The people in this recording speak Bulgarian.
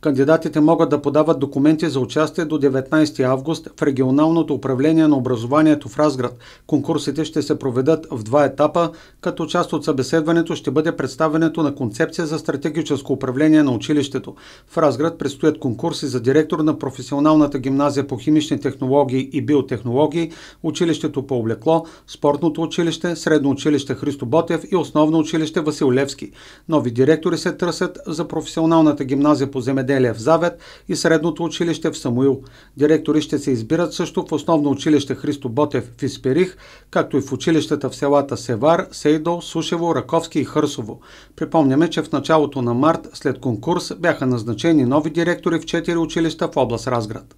Кандидатите могат да подават документи за участие до 19 август в регионалното управление на образованието в Разград. Конкурсите ще се проведат в два етапа, като част от събеседването ще бъде представенето на концепция за стратегическо управление на училището. В Разград предстоят конкурси за директор на професионалната гимназия по химични технологии и биотехнологии, училището по облекло, спортното училище, средно училище Христо Ботев и основно училище Васил Левски. Нови директори се търсят за професионалната гимназия по земеделие неделя в Завет и Средното училище в Самуил. Директори ще се избират също в Основно училище Христо Ботев в Исперих, както и в училищата в селата Севар, Сейдол, Сушево, Раковски и Хърсово. Припомняме, че в началото на март след конкурс бяха назначени нови директори в 4 училища в област Разград.